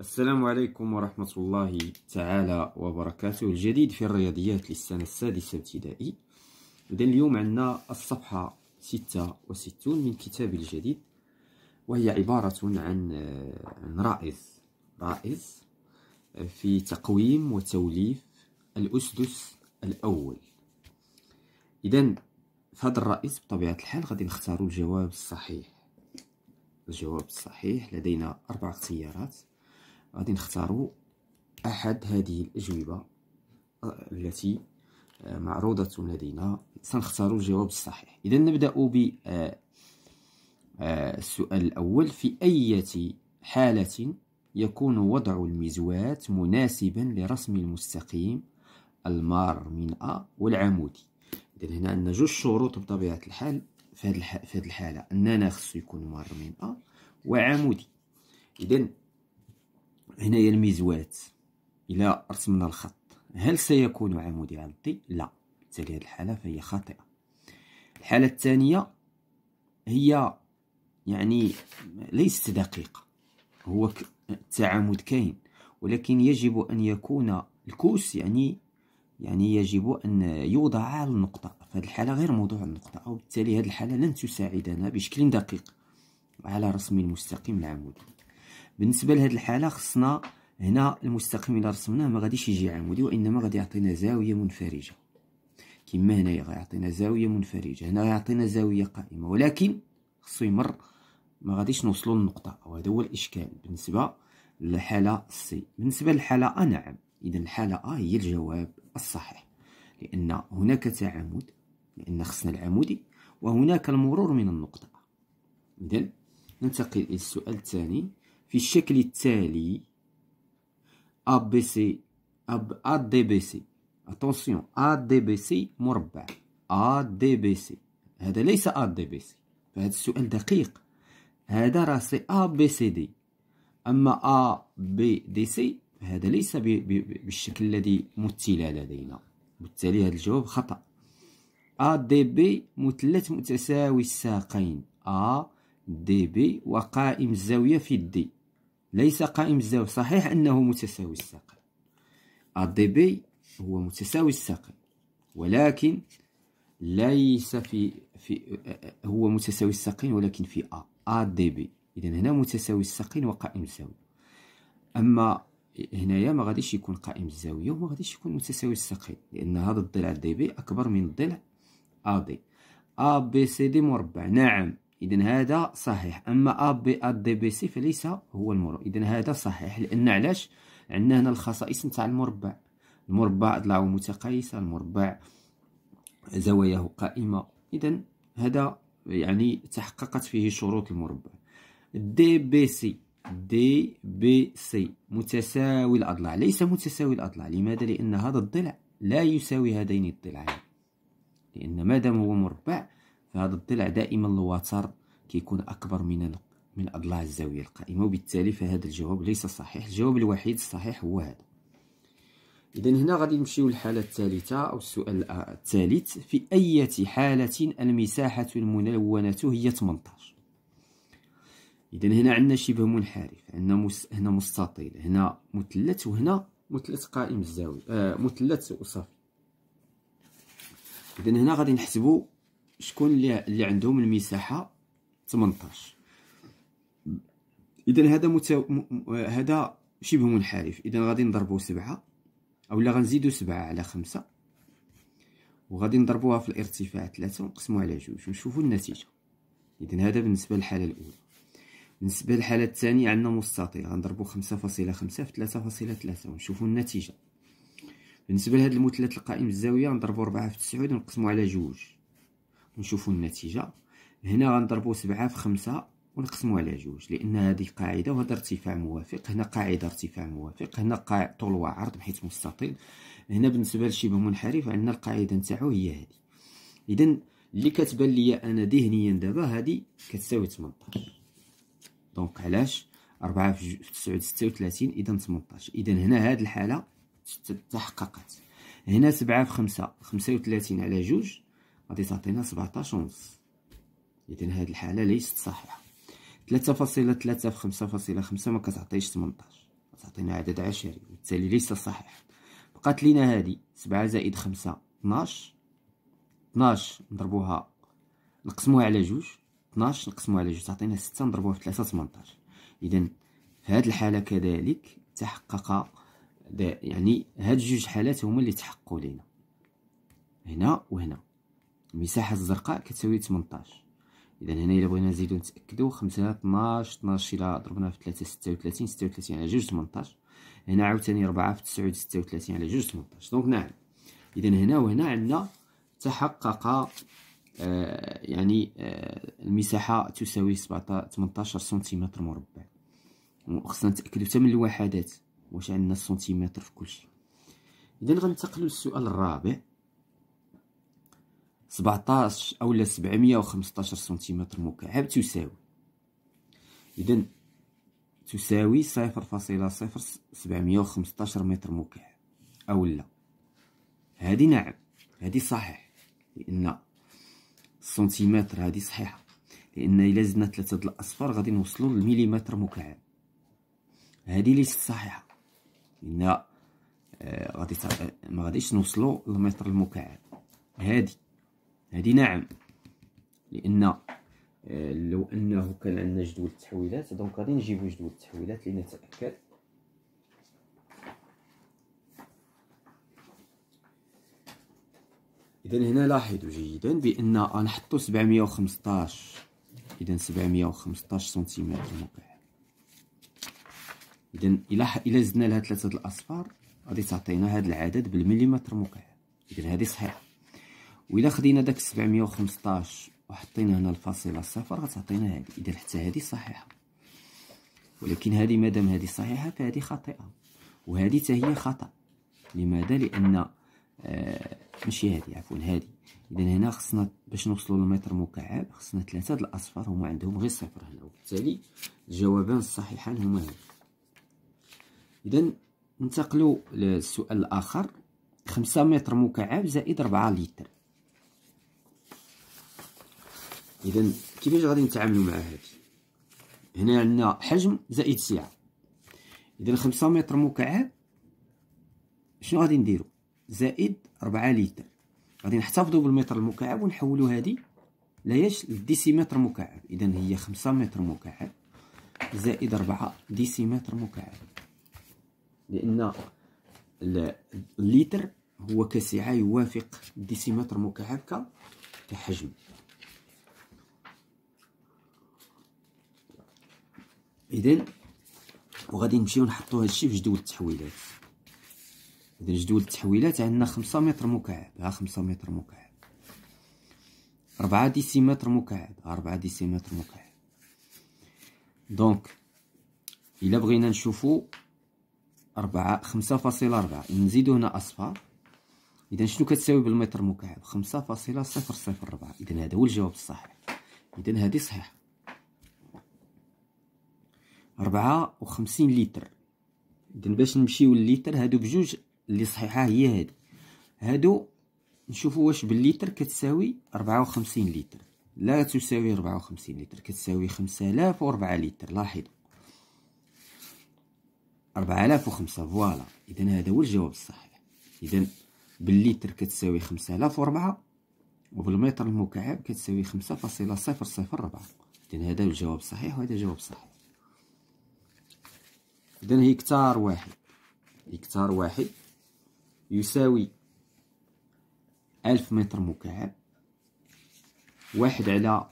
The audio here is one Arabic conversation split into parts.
السلام عليكم ورحمة الله تعالى وبركاته الجديد في الرياضيات للسنة السادسة ابتدائي إذا اليوم عندنا الصفحة 66 من كتاب الجديد وهي عبارة عن عن رائز رائز في تقويم وتوليف الأسدس الأول إذا في هذا الرئيس بطبيعة الحال غادي نختاروا الجواب الصحيح الجواب الصحيح لدينا أربع اختيارات غادي نختاروا احد هذه الاجوبه آه، التي آه، معروضة لدينا سنختار الجواب الصحيح إذا نبدأ آه، السؤال الأول في أي حالة يكون وضع المزواة مناسبا لرسم المستقيم المار من أ والعمودي إذا هنا عندنا جوج شروط بطبيعة الحال في هذه الحالة أننا خصو يكون مار من أ وعمودي إذا هنايا الميزوات الى رسمنا الخط هل سيكون عمودي على الضي لا بالتالي هذه الحاله فهي خاطئه الحاله الثانيه هي يعني ليست دقيقه هو التعامد كاين ولكن يجب ان يكون الكوس يعني يعني يجب ان يوضع على النقطه فهذه الحاله غير موضوع النقطه وبالتالي هذه الحاله لن تساعدنا بشكل دقيق على رسم المستقيم العمودي بالنسبه لهاد الحاله خصنا هنا المستقيم اللي رسمناه ما غاديش يجي عمودي وانما غادي يعطينا زاويه منفرجه كما هنايا غيعطينا زاويه منفرجه هنا غيعطينا زاويه قائمه ولكن خصو يمر ما غاديش نوصلوا للنقطه وهذا هو الاشكال بالنسبه للحاله سي بالنسبه للحاله ا نعم اذا الحاله ا هي الجواب الصحيح لان هناك تعامد لان خصنا العمودي وهناك المرور من النقطه اذا ننتقل الى السؤال الثاني في الشكل التالي ABC ADBC اتونسيون ADBC مربع ADBC هذا ليس ADBC فهذا السؤال دقيق هذا راه سي ا B سي أما ا B D C فهذا ليس بالشكل الذي مثل لدينا بالتالي هذا الجواب خطأ ا دي بي مثلث متساوي الساقين ا دي بي وقائم الزاوية في D ليس قائم الزاوية صحيح أنه متساوي الساقين الدي بي هو متساوي الساقين ولكن ليس في في هو متساوي الساقين ولكن في ا ا دي بي اذا هنا متساوي الساقين وقائم الزاويه اما هنايا ما غاديش يكون قائم الزاويه وما غاديش يكون متساوي الساقين لان هذا الضلع دي بي اكبر من الضلع ا دي ا بي سي دي مربع نعم اذا هذا صحيح اما اب اد دي بي سي فليس هو المربع اذا هذا صحيح لان علاش عندنا هنا الخصائص نتاع المربع المربع اضلاعه متقايسه المربع زواياه قائمه اذا هذا يعني تحققت فيه شروط المربع دي بي سي دي بي سي متساوي الاضلاع ليس متساوي الاضلاع لماذا لان هذا الضلع لا يساوي هذين الضلعين لان ما دام هو مربع هذا الضلع دائما الوتر كيكون اكبر من من اضلاع الزاويه القائمه وبالتالي فهذا الجواب ليس صحيح الجواب الوحيد الصحيح هو هذا اذا هنا غادي نمشيو للحاله الثالثه او السؤال الثالث في اي حاله المساحه الملونه هي 18 اذا هنا عندنا شبه منحرف عندنا مس... هنا مستطيل هنا مثلث وهنا مثلث قائم الزاويه آه مثلث وصافي اذا هنا غادي نحسبوا شكون اللي, اللي عندهم المساحه 18 اذا هذا متو... م... هذا شبه منحرف اذا غادي نضربو سبعة اولا غنزيدو سبعة على خمسة وغادي نضربوها في الارتفاع ثلاثة ونقسموها على جوج ونشوفو النتيجه اذا هذا بالنسبه للحاله الاولى بالنسبه للحاله الثانيه عندنا مستطيل غنضربو خمسة فاصلة خمسة في ثلاثة فاصلة ونشوفو النتيجه بالنسبه لهذا المثلث القائم بالزاويه نضربو ربعة في تسعود ونقسمو على جوج ونشوفوا النتيجه هنا غنضربوا سبعة في خمسة ونقسموا على جوج لان هذه قاعده وهذا ارتفاع موافق هنا قاعده ارتفاع موافق هنا قاع طول وعرض بحيث مستطيل هنا بالنسبه لشبه منحرف عندنا القاعده نتاعو هي هذه اذا اللي كتبان ليا انا ذهنيا دابا هذه كتساوي 18 دونك علاش 4 في 9 36 اذا 18 اذا هنا هذه الحاله تحققت هنا 7 في 5 35 على جوج غادي تعطينا 17 ونص اذا هذه الحاله ليست صحيحه 3.3 في 5.5 ما كتعطيش 18 كتعطينا عدد عشري وبالتالي ليس صحيح بقات لينا هذه 7 زائد 5 12 12 نضربوها نقسموها على جوج 12 نقسموها على جوج تعطينا 6 نضربوها في 3 18 اذا في هذه الحاله كذلك تحقق يعني هاد جوج حالات هما اللي تحققوا لينا هنا وهنا المساحه الزرقاء كتساوي 18 اذا هنا الا بغينا نزيدو نتاكدو خمسة 12 12 الا ضربنا في 3 36 36 على جوج 18 هنا عاوتاني 4 في 9 36 على جوج 18 دونك نعم اذا هنا وهنا عندنا تحقق آه، يعني آه، المساحه تساوي 17 18 سنتيمتر مربع وخصنا نتاكدو حتى من الوحدات واش عندنا سنتيمتر في كلشي اذا غنتقلو للسؤال الرابع سبعطاش أولا سبعمية وخمسطاشر سنتيمتر مكعب تساوي إذا تساوي صفر فاصلة صفر سبعمية وخمسطاشر متر مكعب أولا هادي نعم هادي صحيح لأن السنتيمتر هادي صحيحة لأن إلا زدنا ثلاثة د الأصفار غادي نوصلو للمليمتر مكعب هادي ليست صحيحة لأن آه غادي ما غاديش نوصلو للمتر المكعب هادي هذه نعم لان آه، لو انه كان عندنا جدول التحويلات دونك غادي نجيبو جدول التحويلات لنتاكد اذا هنا لاحظوا جيدا بان غنحطوا 715 اذا 715 سنتيمتر مربع اذا الى الى زدنا لها ثلاثه الاصفار غادي تعطينا هذا العدد بالمليمتر مربع اذا هذه صحيحه وإلا خدينا داك 715 وحطينا هنا الفاصلة صفر غتعطينا هادي إذا حتى هادي صحيحة ولكن هادي مادام هادي صحيحة فهادي خاطئة وهادي حتى هي خطأ لماذا لأن آه ماشي هادي عفوا هادي إذا هنا خصنا باش نوصلوا للمتر مكعب خصنا ثلاثة د الأصفار هما عندهم غير صفر هنا وبالتالي الجوابان الصحيحان هما هادي إذا ننتقلوا للسؤال الآخر خمسة متر مكعب زائد ربعة لتر اذا كيفاش غادي نتعاملوا مع هذه هنا عندنا حجم زائد سعه اذا خمسة متر مكعب شنو غادي نديرو زائد ربعة لتر غادي نحتفظوا بالمتر المكعب ونحولوا هذه لايش للديسيمتر مكعب اذا هي خمسة متر مكعب زائد ربعة ديسيمتر مكعب لان اللتر هو كسعه يوافق الديسيمتر مكعب كحجم اذا وغادي نمشيو نحطو هادشي في جدول التحويلات اذا جدول التحويلات عندنا خمسة متر مكعب ها خمسة متر مكعب ربعة ديسيمتر مكعب ها ربعة ديسيمتر مكعب دونك الا بغينا نشوفو ربعة خمسة فاصلة ربعة نزيدو هنا اصفر اذا شنو كتساوي بالمتر مكعب خمسة فاصلة صفر صفر ربعة اذا هذا هو الجواب الصحيح اذا هذه صحيحه ربعة وخمسين لتر إذن باش نمشيو لليتر هادو بجوج اللي صحيحة هي هادي هادو نشوفو واش بالليتر كتساوي ربعة وخمسين لتر لا تساوي ربعة وخمسين لتر كتساوي خمسة آلاف وربعة لتر لاحظو ربعة آلاف وخمسة فوالا إذن هذا هو الجواب الصحيح إذن بالليتر كتساوي خمسة آلاف وربعة وبالمتر المكعب كتساوي خمسة فاصلة صفر صفر ربعة إذن هذا الجواب الصحيح وهذا جواب صحيح إذا هكتار واحد هكتار واحد يساوي ألف متر مكعب واحد على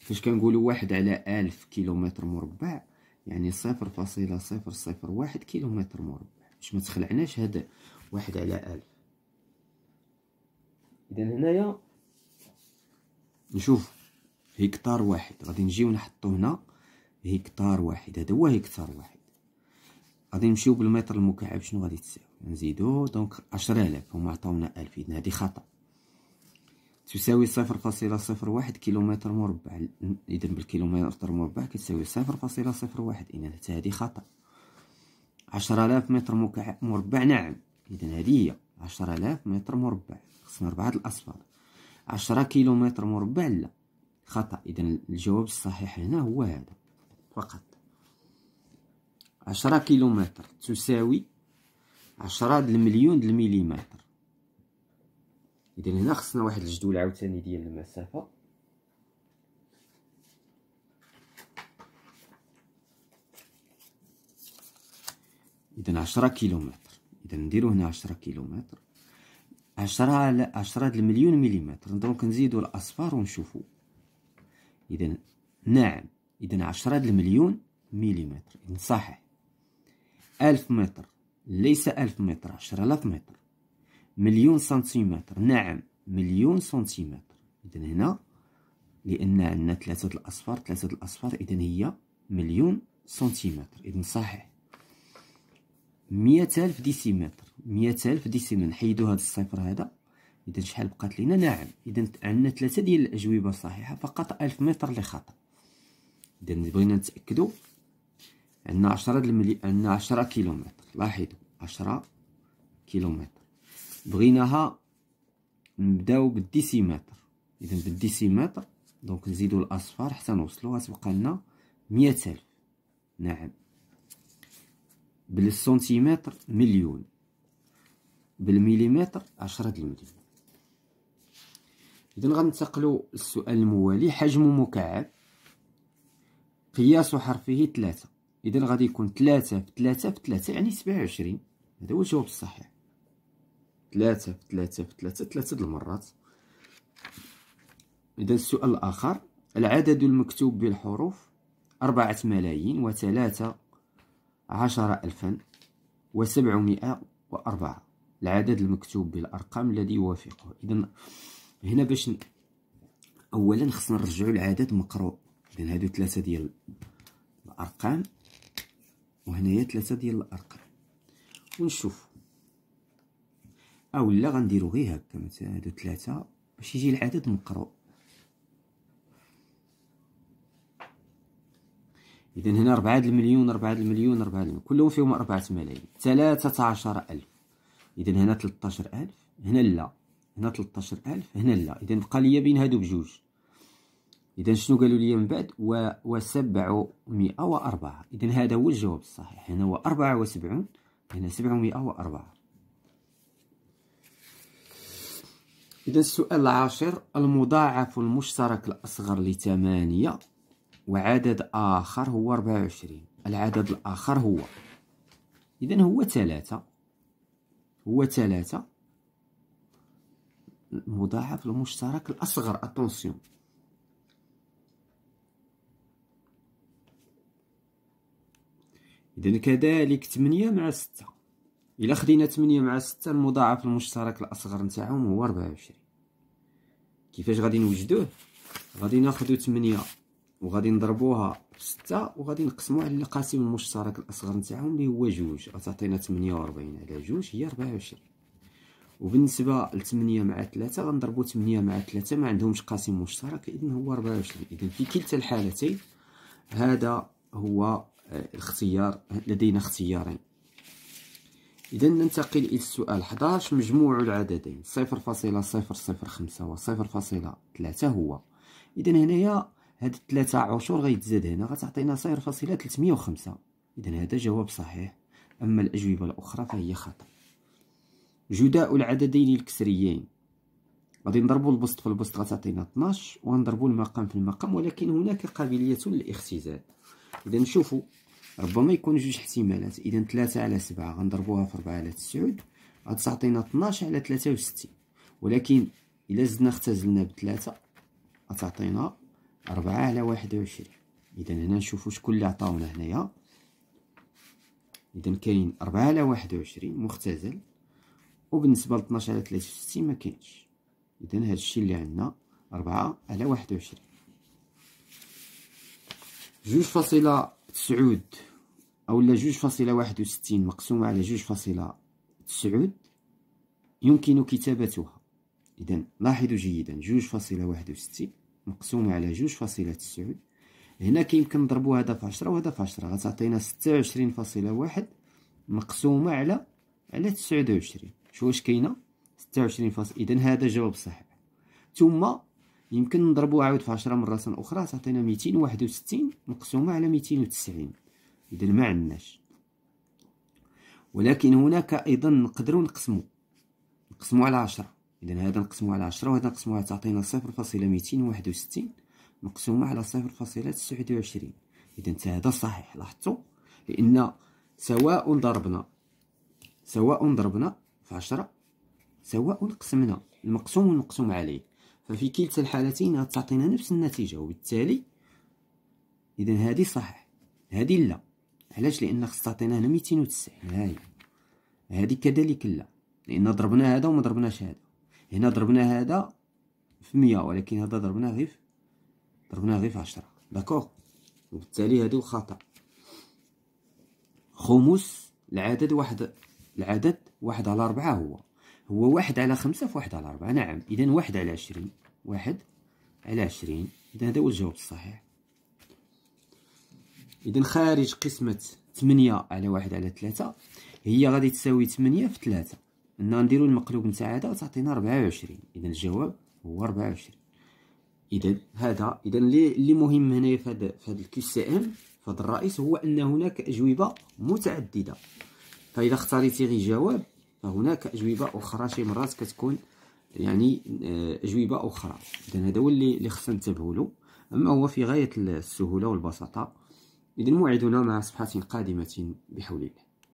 فاش كنقولوا واحد على ألف كيلومتر مربع يعني صفر فاصلة صفر صفر واحد كيلومتر مربع باش ما تخلعناش هذا واحد على ألف إذا هنايا نشوف هكتار واحد غادي نجيو نحطو هنا هكتار واحد هذا هو هكتار واحد غادي نمشيو بالمتر المكعب شنو غادي تساوي نزيدو دونك عشر الاف هما عطاونا الف اذا هادي خطا تساوي صفر فاصلة صفر واحد كيلومتر مربع اذا بالكيلومتر مربع كتساوي صفر فاصلة صفر واحد اذا حتى هادي خطا عشر الاف متر مكعب مربع نعم اذا هادي هي عشر الاف متر مربع خصنا ربعة الاصفار عشرة كيلومتر مربع لا خطا اذا الجواب الصحيح هنا هو هذا فقط عشرة كيلومتر تساوي عشرة المليون المليمتر اذا هنا خصنا واحد الجدول عاوتاني ديال المسافه اذا عشرة كيلومتر اذا نديرو هنا عشرة كيلومتر عشرة على عشرة المليون مليمتر دونك نزيدو الاصفار ونشوفو اذا نعم اذا عشرة المليون مليمتر صحيح ألف متر ليس ألف متر عشر آلاف متر مليون سنتيمتر نعم مليون سنتيمتر إذا هنا لأن عندنا ثلاثة الأصفار ثلاثة الأصفار إذا هي مليون سنتيمتر إذا صحيح مية ألف ديسيمتر مية ألف ديسيمتر نحيدو هذا الصفر هذا إذا شحال بقات لينا نعم إذا عندنا ثلاثة ديال الأجوبة صحيحة فقط ألف متر لخطأ خطأ إذا بغينا نتأكدو عندنا عشرة الملي عندنا عشرة كيلومتر لاحظوا عشرة كيلومتر بغيناها نبداو بالديسيمتر اذا بالديسيمتر دونك نزيدو الاصفار حتى نوصلو غتبقى لنا مية الف نعم بالسنتيمتر مليون بالمليمتر عشرة المليون اذا غنتقلو للسؤال الموالي حجم مكعب قياس حرفه ثلاثة اذا غادي يكون 3 في 3 في 3 يعني 27 هذا هو الجواب الصحيح 3 في 3 في 3 3 المرات اذا السؤال الاخر العدد المكتوب بالحروف أربعة ملايين وثلاثة عشر ألفا وسبعمائة وأربعة العدد المكتوب بالأرقام الذي يوافقه إذا هنا باش أولا خصنا نرجعو العدد مقروء إذا هادو ثلاثة ديال الأرقام وهنايا ثلاثة ديال الارقام ونشوف أولا غنديرو غير هكا مثلا هادو ثلاثة باش يجي العدد مقروء اذا هنا ربعة المليون ربعة المليون ربعة المليون كلهم فيهم أربعة ملايين ثلاثة عشر ألف اذا هنا ألف هنا لا هنا ألف هنا لا اذا بقى ليا بين هادو بجوج اذا شنو قالوا لي من بعد و و وأربعة اذا هذا هو الجواب الصحيح هنا هو أربعة وسبعون هنا سبعمائة وأربعة إذا السؤال العاشر المضاعف المشترك الأصغر لثمانية وعدد آخر هو ربعة وعشرين العدد الآخر هو إذا هو ثلاثة هو ثلاثة المضاعف المشترك الأصغر أتونسيون إذا كذلك 8 مع 6 إلا خدينا 8 مع 6 المضاعف المشترك الأصغر نتاعهم هو 24 كيفاش غادي نوجدوه غادي ناخدو 8 وغادي نضربوها ب 6 وغادي نقسمو على القاسم المشترك الأصغر نتاعهم اللي هو جوج غتعطينا 48 على جوج هي 24 وبالنسبة ل 8 مع 3 غنضربو 8 مع 3 ما عندهمش قاسم مشترك إذن هو 24 إذن في كلتا الحالتين هذا هو الاختيار لدينا اختيارين إذا ننتقل إلى السؤال 11 مجموع العددين 0.005 و 0.3 هو إذا هنايا هاد 3 عشور غيتزاد هنا غتعطينا 0.305 إذا هذا جواب صحيح أما الأجوبة الأخرى فهي خطأ جداء العددين الكسريين غادي نضربوا البسط في البسط غتعطينا 12 ونضربوا المقام في المقام ولكن هناك قابلية للاختزال اذا نشوفوا ربما يكون جوج احتمالات اذا 3 على 7 غنضربوها في 4 على 9 غتعطينا 12 على 63 ولكن الا زدنا اختزلنا بثلاثة غتعطينا 4 على 21 اذا هنا نشوفوا شكون اللي عطاونا هنايا اذا كاين 4 على 21 مختزل وبالنسبه ل 12 على 63 ما كاينش اذا هذا الشيء اللي عندنا 4 على 21 جوج فاصلة تسعود اولا جوج فاصلة واحد وستين مقسومة على جوج فاصلة تسعود يمكن كتابتها اذا لاحظوا جيدا جوج فاصلة واحد وستين مقسومة على جوج فاصلة تسعود هنا كيمكن نضربو هذا في عشرة وهذا في عشرة غتعطينا ستة وعشرين فاصلة واحد مقسومة على على تسعود وعشرين شو واش كاينه ستة وعشرين فاصلة اذا هذا جواب صحيح ثم يمكن نضربو عاود في عشرة مرات أخرى تعطينا ميتين واحد وستين مقسومة على ميتين وتسعين إذا ما عندناش ولكن هناك أيضا نقدرو نقسمو نقسمو على عشرة إذا هذا نقسمو على عشرة وهذا نقسمو على تعطينا صفر فاصلة ميتين واحد وستين مقسومة على صفر فاصلة تسعود وعشرين إذا تا هذا صحيح لاحظتو لأن سواء ضربنا سواء ضربنا في عشرة سواء قسمنا المقسوم والمقسوم عليه ففي كلتا الحالتين غتعطينا نفس النتيجه وبالتالي اذا هذه صحيح هذه لا علاش لان خص تعطينا هنا ميتين وتسعين هاي هذه كذلك لا لان ضربنا هذا وما ضربناش هذا هنا ضربنا هذا في مية ولكن هذا ضربنا غير ضربنا غير في عشرة داكوغ وبالتالي هادو خطا خمس العدد واحد العدد واحد على أربعة هو هو واحد على خمسة في واحد على أربعة نعم إذا واحد على عشرين واحد على عشرين إذا هذا هو الجواب الصحيح إذا خارج قسمة ثمانية على واحد على ثلاثة هي غادي تساوي ثمانية في ثلاثة نديرو المقلوب نتاع هذا وتعطينا ربعة وعشرين إذا الجواب هو ربعة وعشرين إذا هذا إذا اللي مهم هنا في هذا في هذا الكيو سي إم في هذا الرئيس هو أن هناك أجوبة متعددة فإذا اختاريتي غير جواب فهناك اجوبه اخرى شي مرات كتكون يعني آه، اجوبه اخرى اذا هذا هو اللي خصنا ننتبهوا له اما هو في غايه السهوله والبساطه اذا موعدنا مع صفحه قادمه بحول الله